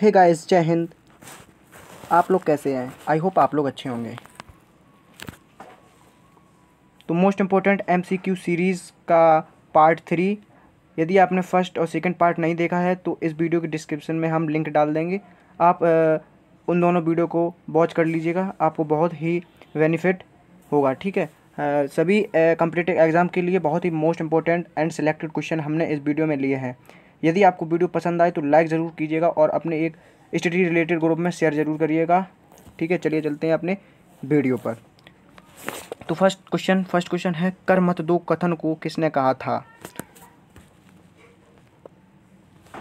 hey guys जय हिंद आप लोग कैसे हैं आई होप आप लोग अच्छे होंगे तो मोस्ट इम्पोर्टेंट एम सीरीज़ का पार्ट थ्री यदि आपने फर्स्ट और सेकंड पार्ट नहीं देखा है तो इस वीडियो के डिस्क्रिप्शन में हम लिंक डाल देंगे आप आ, उन दोनों वीडियो को वॉच कर लीजिएगा आपको बहुत ही बेनिफिट होगा ठीक है सभी कम्पिटेटिव एग्ज़ाम के लिए बहुत ही most important and selected question हमने इस वीडियो में लिए हैं यदि आपको वीडियो पसंद आए तो लाइक ज़रूर कीजिएगा और अपने एक स्टडी रिलेटेड ग्रुप में शेयर ज़रूर करिएगा ठीक है चलिए चलते हैं अपने वीडियो पर तो फर्स्ट क्वेश्चन फर्स्ट क्वेश्चन है कर मत दो कथन को किसने कहा था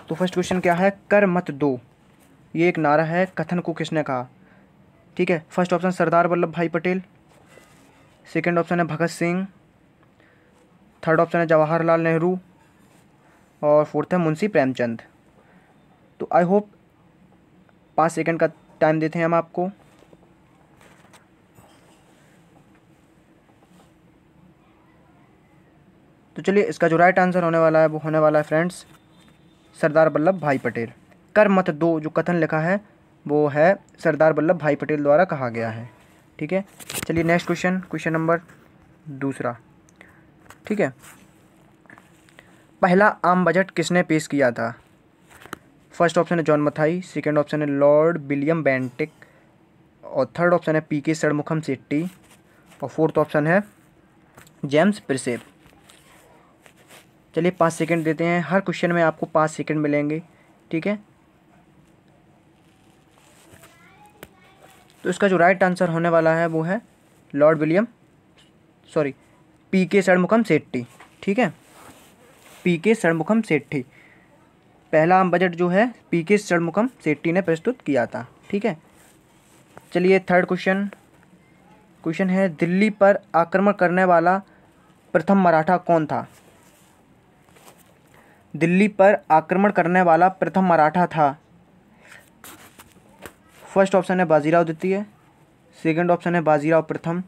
तो फर्स्ट क्वेश्चन क्या है कर मत दो ये एक नारा है कथन को किसने कहा ठीक है फर्स्ट ऑप्शन सरदार वल्लभ भाई पटेल सेकंड ऑप्शन है भगत सिंह थर्ड ऑप्शन है जवाहरलाल नेहरू और फोर्थ है मुंशी प्रेमचंद तो आई होप पाँच सेकंड का टाइम देते हैं हम आपको तो चलिए इसका जो राइट आंसर होने वाला है वो होने वाला है फ्रेंड्स सरदार वल्लभ भाई पटेल कर मत दो जो कथन लिखा है वो है सरदार वल्लभ भाई पटेल द्वारा कहा गया है ठीक है चलिए नेक्स्ट क्वेश्चन क्वेश्चन नंबर दूसरा ठीक है पहला आम बजट किसने पेश किया था फर्स्ट ऑप्शन है जॉन मथाई सेकेंड ऑप्शन है लॉर्ड विलियम बैंटिक और थर्ड ऑप्शन है पी के सडमुखम सेट्टी और फोर्थ ऑप्शन है जेम्स प्रिसेप चलिए पाँच सेकंड देते हैं हर क्वेश्चन में आपको पाँच सेकंड मिलेंगे ठीक है तो इसका जो राइट आंसर होने वाला है वो है Lord William sorry P K Shanmukham Shetty ठीक है पी के षणमुखम सेठी पहला बजट जो है पी के षणमुखम सेठी ने प्रस्तुत किया था ठीक है चलिए थर्ड क्वेश्चन क्वेश्चन है दिल्ली पर आक्रमण करने वाला प्रथम मराठा कौन था दिल्ली पर आक्रमण करने वाला प्रथम मराठा था फर्स्ट ऑप्शन है बाजीराव द्वितीय सेकंड ऑप्शन है बाजीराव प्रथम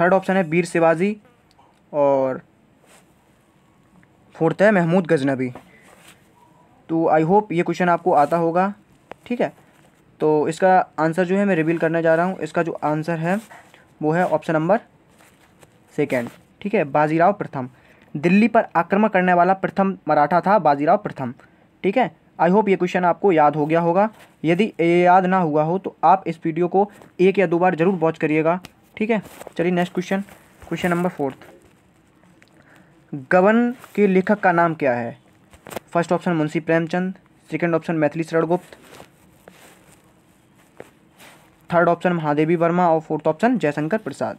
थर्ड ऑप्शन है वीर शिवाजी और फोर्थ है महमूद गजनबी तो आई होप ये क्वेश्चन आपको आता होगा ठीक है तो इसका आंसर जो है मैं रिवील करने जा रहा हूँ इसका जो आंसर है वो है ऑप्शन नंबर सेकेंड ठीक है बाजीराव प्रथम दिल्ली पर आक्रमण करने वाला प्रथम मराठा था बाजीराव प्रथम ठीक है आई होप ये क्वेश्चन आपको याद हो गया होगा यदि याद ना हुआ हो तो आप इस वीडियो को एक या दो बार ज़रूर वॉच करिएगा ठीक है चलिए next question question number fourth Gaban के लेखक का नाम क्या है first option Munshi Premchand second option Maithili Sharan Gupt third option Mahadevi Verma और फोर्थ ऑप्शन जयशंकर प्रसाद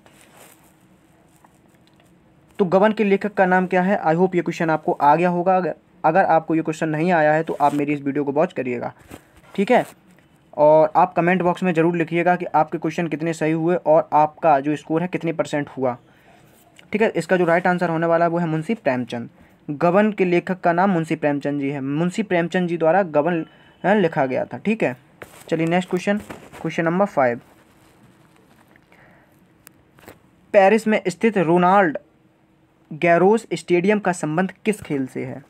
तो गबन के लेखक का नाम क्या है आई होप ये क्वेश्चन आपको आ गया होगा अगर आपको ये क्वेश्चन नहीं आया है तो आप मेरी इस वीडियो को वॉच करिएगा ठीक है और आप कमेंट बॉक्स में ज़रूर लिखिएगा कि आपके क्वेश्चन कितने सही हुए और आपका जो स्कोर है कितने परसेंट हुआ ठीक है इसका जो राइट आंसर होने वाला है वो है मुंशी प्रेमचंद गबन के लेखक का नाम मुंशी प्रेमचंद जी है मुंशी प्रेमचंद जी द्वारा गबन हाँ, लिखा गया था ठीक है चलिए next question question number five Paris में स्थित रोनाल्ड गैरोस स्टेडियम का संबंध किस खेल से है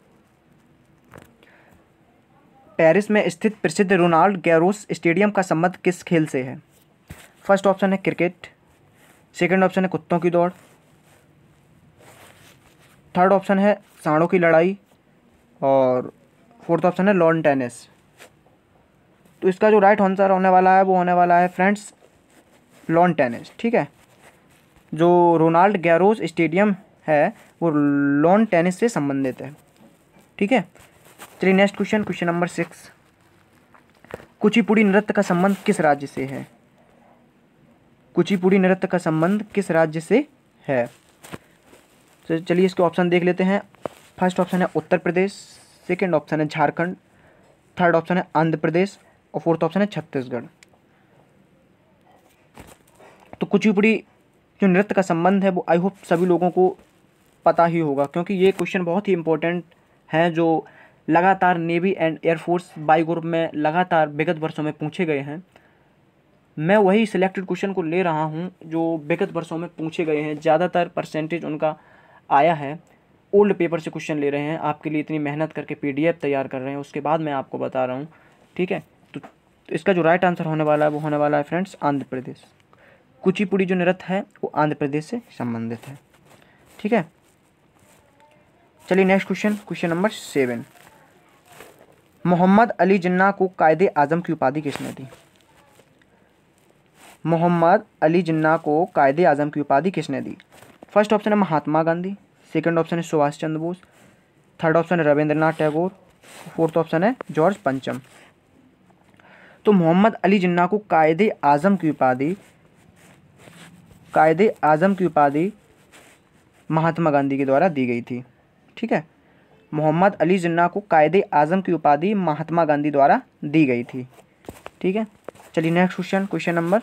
पेरिस में स्थित प्रसिद्ध रोनाल्ड गैरोस स्टेडियम का संबंध किस खेल से है फर्स्ट ऑप्शन है क्रिकेट सेकंड ऑप्शन है कुत्तों की दौड़ थर्ड ऑप्शन है साड़ों की लड़ाई और फोर्थ ऑप्शन है लॉन टेनिस तो इसका जो राइट आंसर होने वाला है वो होने वाला है फ्रेंड्स लॉन टेनिस ठीक है जो रोनाल्ड गैरोस स्टेडियम है वो लॉन टेनिस से संबंधित है ठीक है चलिए next question question number six Kuchipudi नृत्य का संबंध किस राज्य से है कुचिपुड़ी नृत्य का संबंध किस राज्य से है तो चलिए इसके ऑप्शन देख लेते हैं फर्स्ट ऑप्शन है उत्तर प्रदेश सेकेंड ऑप्शन है झारखंड थर्ड ऑप्शन है आंध्र प्रदेश और फोर्थ ऑप्शन है छत्तीसगढ़ तो कुचिपुड़ी जो नृत्य का संबंध है वो आई होप सभी लोगों को पता ही होगा क्योंकि ये क्वेश्चन बहुत ही इम्पोर्टेंट हैं जो लगातार navy and air force Y group में लगातार विगत वर्षों में पूछे गए हैं मैं वही सिलेक्टेड क्वेश्चन को ले रहा हूँ जो विगत वर्षों में पूछे गए हैं ज़्यादातर परसेंटेज उनका आया है ओल्ड पेपर से क्वेश्चन ले रहे हैं आपके लिए इतनी मेहनत करके पीडीएफ तैयार कर रहे हैं उसके बाद मैं आपको बता रहा हूँ ठीक है तो इसका जो राइट आंसर होने वाला है वो होने वाला है फ्रेंड्स आंध्र प्रदेश कुचिपुड़ी जो नृत्य है वो आंध्र प्रदेश से संबंधित है ठीक है चलिए next question question number seven Mohammad Ali Jinnah को कायद आज़म की उपाधि किसने दी मोहम्मद अली जिन्ना को कायद आज़म की उपाधि किसने दी फर्स्ट ऑप्शन है महात्मा गांधी सेकंड ऑप्शन है सुभाष चंद्र बोस थर्ड ऑप्शन है रविंद्रनाथ टैगोर फोर्थ ऑप्शन है जॉर्ज पंचम तो मोहम्मद अली जिन्ना को कायद आज़म की उपाधि कायद आज़म की उपाधि महात्मा गांधी के द्वारा दी गई थी ठीक है मोहम्मद अली जिन्ना को कायदे आज़म की उपाधि महात्मा गांधी द्वारा दी गई थी ठीक है चलिए next question question number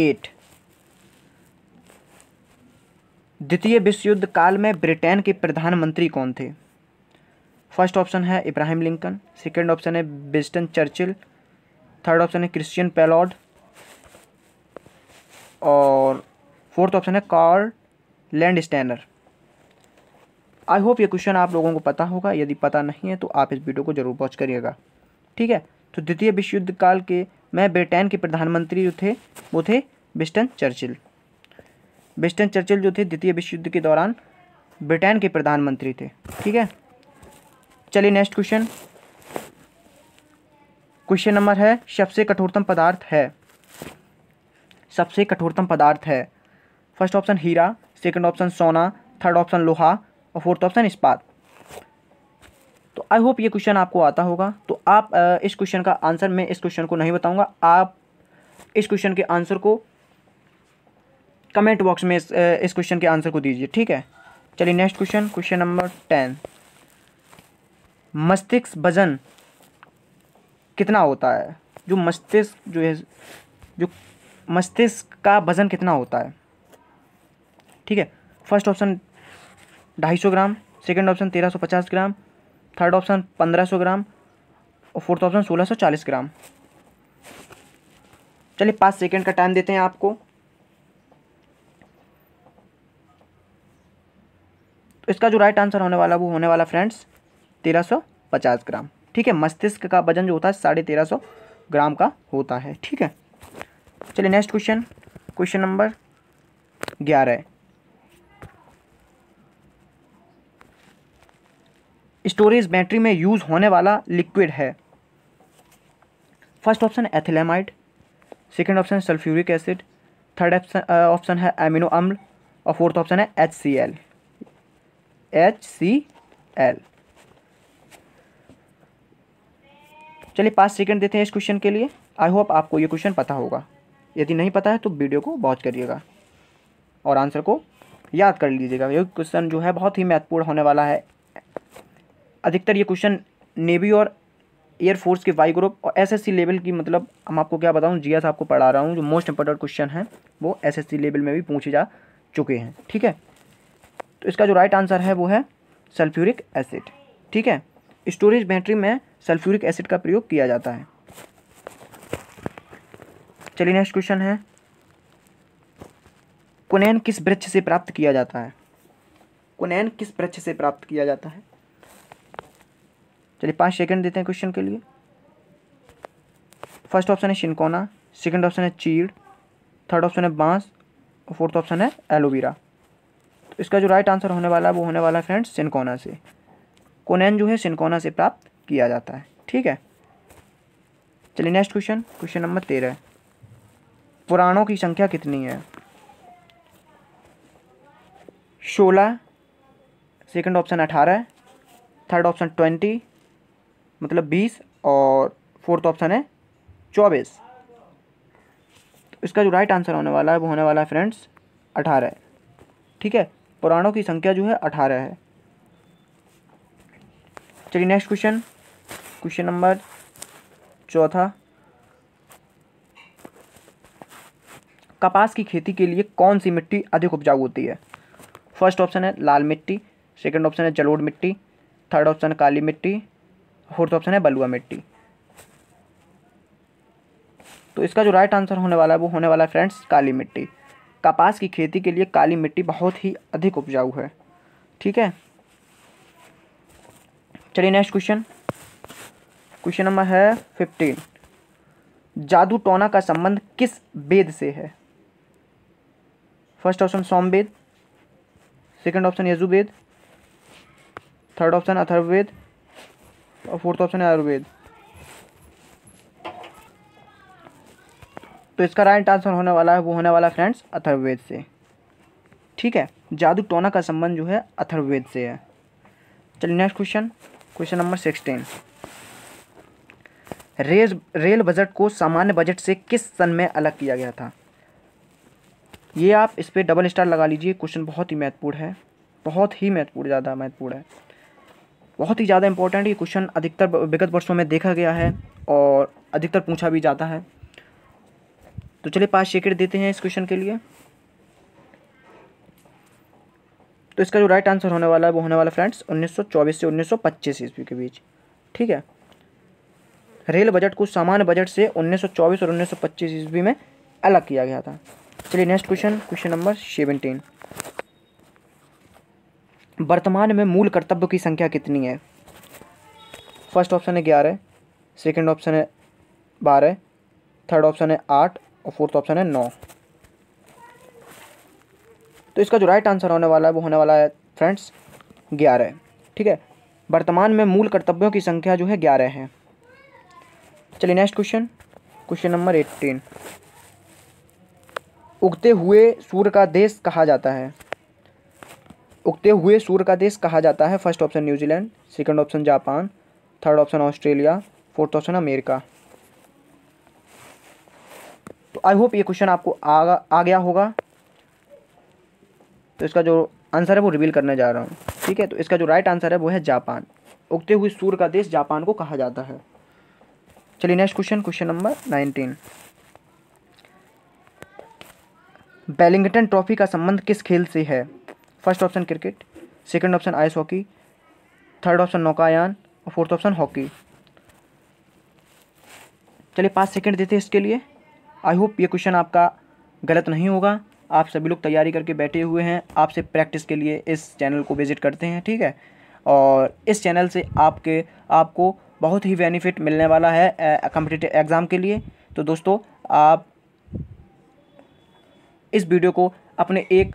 eight द्वितीय विश्व युद्ध काल में ब्रिटेन के प्रधानमंत्री कौन थे फर्स्ट ऑप्शन है इब्राहिम लिंकन सेकंड ऑप्शन है बिस्टन चर्चिल थर्ड ऑप्शन है क्रिश्चियन पेलॉड और फोर्थ ऑप्शन है Karl Landsteiner I hope ये क्वेश्चन आप लोगों को पता होगा यदि पता नहीं है तो आप इस वीडियो को जरूर वॉच करिएगा ठीक है तो द्वितीय विश्व युद्ध काल के मैं ब्रिटेन के प्रधानमंत्री जो थे वो थे बिस्टन चर्चिल बिस्टन चर्चिल जो थे द्वितीय विश्व युद्ध के दौरान ब्रिटेन के प्रधानमंत्री थे ठीक है चलिए नेक्स्ट क्वेश्चन क्वेश्चन नंबर है सबसे कठोरतम पदार्थ है सबसे कठोरतम पदार्थ है फर्स्ट ऑप्शन हीरा सेकंड ऑप्शन सोना थर्ड ऑप्शन लोहा और फोर्थ ऑप्शन इस्पात तो आई होप ये क्वेश्चन आपको आता होगा तो आप इस क्वेश्चन का आंसर मैं इस क्वेश्चन को नहीं बताऊंगा आप इस क्वेश्चन के आंसर को कमेंट बॉक्स में इस इस क्वेश्चन के आंसर को दीजिए ठीक है चलिए next question question number ten मस्तिष्क वजन कितना होता है जो मस्तिष्क जो है जो मस्तिष्क का वजन कितना होता है ठीक है फर्स्ट ऑप्शन ढाई सौ ग्राम सेकेंड ऑप्शन तेरह सौ पचास ग्राम थर्ड ऑप्शन पंद्रह सौ ग्राम और फोर्थ ऑप्शन सोलह सौ चालीस ग्राम चलिए पाँच सेकेंड का टाइम देते हैं आपको तो इसका जो राइट आंसर होने वाला वो होने वाला फ्रेंड्स तेरह सौ पचास ग्राम ठीक है मस्तिष्क का वजन जो होता है साढ़े तेरह सौ ग्राम का होता है ठीक है चलिए नेक्स्ट क्वेश्चन क्वेश्चन नंबर ग्यारह स्टोरेज बैटरी में यूज़ होने वाला लिक्विड है first option ethylamide second option है sulphuric acid third option option है एमिनो अम्ल और फोर्थ ऑप्शन है H C L H C L चलिए पाँच सेकेंड देते हैं इस क्वेश्चन के लिए आई होप आपको ये क्वेश्चन पता होगा यदि नहीं पता है तो वीडियो को वॉच करिएगा और आंसर को याद कर लीजिएगा ये क्वेश्चन जो है बहुत ही महत्वपूर्ण होने वाला है अधिकतर ये क्वेश्चन नेवी और एयरफोर्स के वाई ग्रुप और एसएससी लेवल की मतलब हम आपको क्या बताऊँ जी आपको पढ़ा रहा हूँ जो मोस्ट इंपॉर्टेंट क्वेश्चन है वो एसएससी लेवल में भी पूछे जा चुके हैं ठीक है तो इसका जो राइट आंसर है वो है सल्फ्यूरिक एसिड ठीक है स्टोरेज बैटरी में सल्फ्यूरिक एसिड का प्रयोग किया जाता है चलिए नेक्स्ट क्वेश्चन है कुनैन किस वृक्ष से प्राप्त किया जाता है कुनैन किस वृक्ष से प्राप्त किया जाता है चलिए पाँच सेकंड देते हैं क्वेश्चन के लिए फर्स्ट ऑप्शन है शिनकोना सेकंड ऑप्शन है चीड़ थर्ड ऑप्शन है बांस और फोर्थ ऑप्शन है एलोवेरा तो इसका जो राइट आंसर होने वाला है वो होने वाला है फ्रेंड्स सिनकोना से कोनेन जो है सिनकोना से प्राप्त किया जाता है ठीक है चलिए नेक्स्ट क्वेश्चन क्वेश्चन नंबर तेरह पुराणों की संख्या कितनी है सोलह सेकंड ऑप्शन अठारह थर्ड ऑप्शन ट्वेंटी मतलब बीस और फोर्थ ऑप्शन है चौबीस तो इसका जो राइट आंसर होने वाला है वो होने वाला है फ्रेंड्स अठारह ठीक है पुराणों की संख्या जो है अठारह है चलिए नेक्स्ट क्वेश्चन क्वेश्चन नंबर चौथा कपास की खेती के लिए कौन सी मिट्टी अधिक उपजाऊ होती है फर्स्ट ऑप्शन है लाल मिट्टी सेकंड ऑप्शन है जलोड़ मिट्टी थर्ड ऑप्शन है काली मिट्टी फोर्थ ऑप्शन है बलुआ मिट्टी तो इसका जो राइट आंसर होने वाला है वो होने वाला है फ्रेंड्स काली मिट्टी कपास की खेती के लिए काली मिट्टी बहुत ही अधिक उपजाऊ है ठीक है चलिए नेक्स्ट क्वेश्चन क्वेश्चन नंबर है फिफ्टीन जादू टोना का संबंध किस वेद से है first option Samaveda second option Yajurveda third option Atharvaveda और फोर्थ ऑप्शन है आयुर्वेद तो इसका राइट आंसर होने वाला है वो होने वाला फ्रेंड्स अथर्ववेद से ठीक है जादू टोना का संबंध जो है अथर्ववेद से है चलिए next question question number sixteen rail rail budget को सामान्य बजट से किस सन में अलग किया गया था ये आप इस पर डबल स्टार लगा लीजिए क्वेश्चन बहुत ही महत्वपूर्ण है बहुत ही महत्वपूर्ण ज़्यादा महत्वपूर्ण है बहुत ही ज़्यादा इंपॉर्टेंट ये क्वेश्चन अधिकतर विगत वर्षों में देखा गया है और अधिकतर पूछा भी जाता है तो चलिए पाँच सेकेंड देते हैं इस क्वेश्चन के लिए तो इसका जो राइट आंसर होने वाला है वो होने वाला फ्रेंड्स 1924 से 1925 ईस्वी के बीच ठीक है रेल बजट को सामान्य बजट से 1924 और 1925 ईस्वी में अलग किया गया था चलिए next question question number seventeen वर्तमान में मूल कर्तव्यों की संख्या कितनी है फर्स्ट ऑप्शन है ग्यारह सेकेंड ऑप्शन है बारह थर्ड ऑप्शन है आठ और फोर्थ ऑप्शन है नौ तो इसका जो राइट आंसर होने वाला है वो होने वाला है फ्रेंड्स ग्यारह ठीक है वर्तमान में मूल कर्तव्यों की संख्या जो है ग्यारह है चलिए next question question number eighteen उगते हुए सूर्य का देश कहा जाता है उगते हुए सूर्य का देश कहा जाता है first option New Zealand second option Japan third option Australia fourth option America तो आई होप ये क्वेश्चन आपको आ, आ गया होगा तो इसका जो आंसर है वो रिवील करने जा रहा हूँ ठीक है तो इसका जो राइट आंसर है वो है जापान उगते हुए सूर्य का देश जापान को कहा जाता है चलिए next question question number nineteen Wellington trophy का संबंध किस खेल से है first option cricket second option ice hockey third option नौकायान और फोर्थ ऑप्शन हॉकी चलिए पाँच सेकंड देते हैं इसके लिए आई होप ये क्वेश्चन आपका गलत नहीं होगा आप सभी लोग तैयारी करके बैठे हुए हैं आपसे प्रैक्टिस के लिए इस चैनल को विजिट करते हैं ठीक है और इस चैनल से आपके आपको बहुत ही बेनिफिट मिलने वाला है कम्पिटिटिव एग्ज़ाम के लिए तो दोस्तों आप इस वीडियो को अपने एक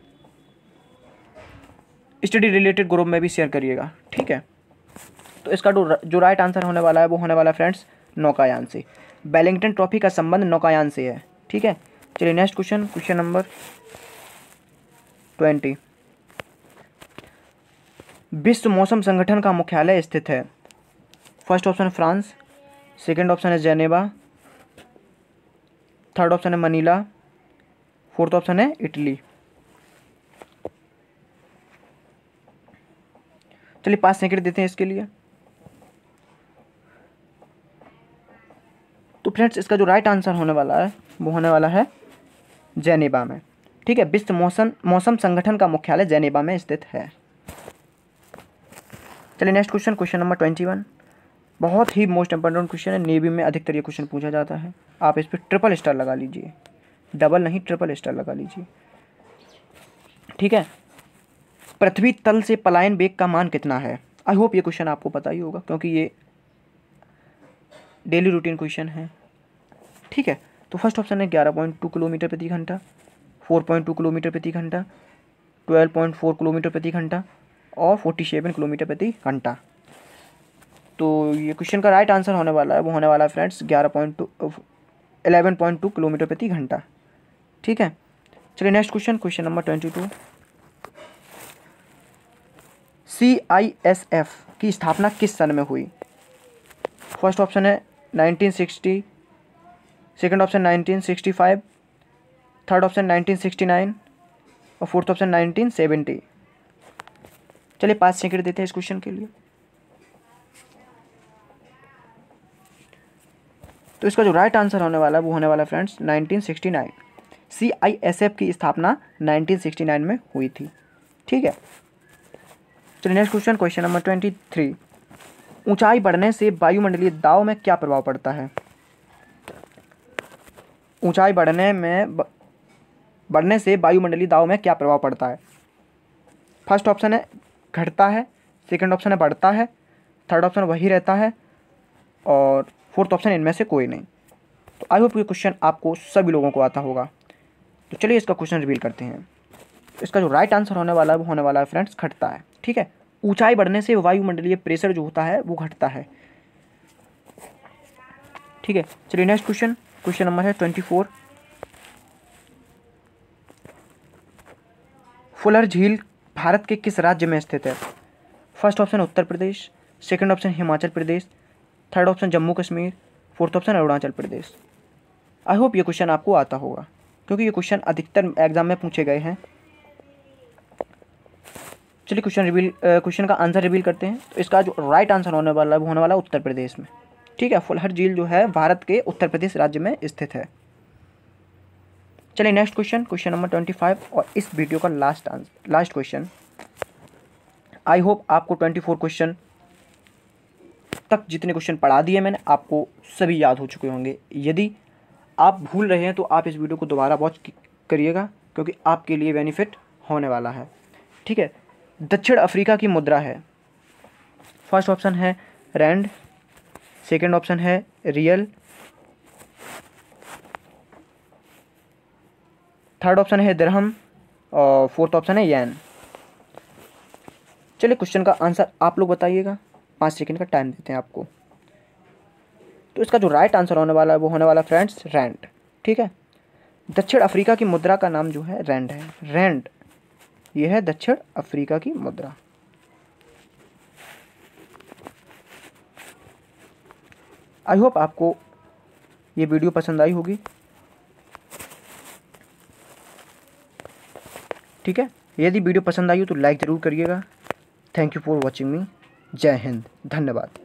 स्टडी रिलेटेड ग्रुप में भी शेयर करिएगा ठीक है तो इसका जो राइट आंसर होने वाला है वो होने वाला है फ्रेंड्स नौकायान से बैलिंगटन ट्रॉफी का संबंध नौकायान से है ठीक है चलिए next question question number twenty विश्व मौसम संगठन का मुख्यालय स्थित है first option France second option है जेनेवा थर्ड ऑप्शन है मनीला फोर्थ ऑप्शन है इटली चलिए पाँच सेकेंड देते हैं इसके लिए तो फ्रेंड्स इसका जो राइट आंसर होने वाला है वो होने वाला है जेनेबा में ठीक है विश्व मौसम मौसम संगठन का मुख्यालय जेनेबा में स्थित है चलिए next question question number twenty one बहुत ही मोस्ट इंपॉर्टेंट क्वेश्चन है नेवी में अधिकतर ये क्वेश्चन पूछा जाता है आप इस पर ट्रिपल स्टार लगा लीजिए डबल नहीं ट्रिपल स्टार लगा लीजिए ठीक है पृथ्वी तल से पलायन वेग का मान कितना है आई होप ये क्वेश्चन आपको पता ही होगा क्योंकि ये डेली रूटीन क्वेश्चन है ठीक है तो फर्स्ट ऑप्शन है ग्यारह पॉइंट टू किलोमीटर प्रति घंटा फोर पॉइंट टू किलोमीटर प्रति घंटा ट्वेल्व पॉइंट फोर किलोमीटर प्रति घंटा और फोर्टी सेवन किलोमीटर प्रति घंटा तो ये क्वेश्चन का राइट आंसर होने वाला है वो होने वाला है फ्रेंड्स ग्यारह point two eleven point two kilometre प्रति घंटा ठीक है चलिए next question question number twenty two C I S F की स्थापना किस सन में हुई फर्स्ट ऑप्शन है 1960 सेकेंड ऑप्शन 1965 थर्ड ऑप्शन 1969 और फोर्थ ऑप्शन 1970 चलिए पाँच सेकंड देते हैं इस क्वेश्चन के लिए तो इसका जो राइट आंसर होने वाला है वो होने वाला फ्रेंड्स 1969 सी की स्थापना 1969 में हुई थी ठीक है चलिए तो next question question number twenty three ऊंचाई बढ़ने से वायुमंडलीय दाव में क्या प्रभाव पड़ता है ऊंचाई बढ़ने में बढ़ने से वायुमंडलीय दाव में क्या प्रभाव पड़ता है फर्स्ट ऑप्शन है घटता है सेकंड ऑप्शन है बढ़ता है थर्ड ऑप्शन वही रहता है और फोर्थ ऑप्शन इनमें से कोई नहीं तो आई होप ये क्वेश्चन आपको सभी लोगों को आता होगा तो चलिए इसका क्वेश्चन रिवील करते हैं इसका जो राइट आंसर होने वाला है वो होने वाला है फ्रेंड्स घटता है ठीक है ऊंचाई बढ़ने से वायुमंडलीय प्रेशर जो होता है वो घटता है ठीक है चलिए नेक्स्ट क्वेश्चन क्वेश्चन नंबर है ट्वेंटी फोर फुलर झील भारत के किस राज्य में स्थित है first option Uttar Pradesh second option Himachal Pradesh third option Jammu Kashmir fourth option Arunachal Pradesh I hope ये क्वेश्चन आपको आता होगा क्योंकि ये क्वेश्चन अधिकतर एग्जाम में पूछे गए हैं चलिए क्वेश्चन रिवील क्वेश्चन का आंसर रिवील करते हैं तो इसका जो राइट आंसर होने वाला होने वाला उत्तर प्रदेश में ठीक है फुलहर झील जो है भारत के उत्तर प्रदेश राज्य में स्थित है चलिए next question question number twenty five और इस वीडियो का last answer last question I hope आपको ट्वेंटी फोर क्वेश्चन तक जितने क्वेश्चन पढ़ा दिए मैंने आपको सभी याद हो चुके होंगे यदि आप भूल रहे हैं तो आप इस वीडियो को दोबारा वॉच करिएगा क्योंकि आपके लिए बेनिफिट होने वाला है ठीक है दक्षिण अफ्रीका की मुद्रा है फर्स्ट ऑप्शन है रैंड सेकेंड ऑप्शन है रियल थर्ड ऑप्शन है दरहम और फोर्थ ऑप्शन है यैन चलिए क्वेश्चन का आंसर आप लोग बताइएगा पाँच सेकेंड का टाइम देते हैं आपको तो इसका जो राइट आंसर होने वाला है वो होने वाला फ्रेंड्स रैंड ठीक है दक्षिण अफ्रीका की मुद्रा का नाम जो है रैंड है रैंड यह है दक्षिण अफ्रीका की मुद्रा आई होप आपको ये वीडियो पसंद आई होगी ठीक है यदि वीडियो पसंद आई हो तो लाइक ज़रूर करिएगा thank you for watching me Jai Hind धन्यवाद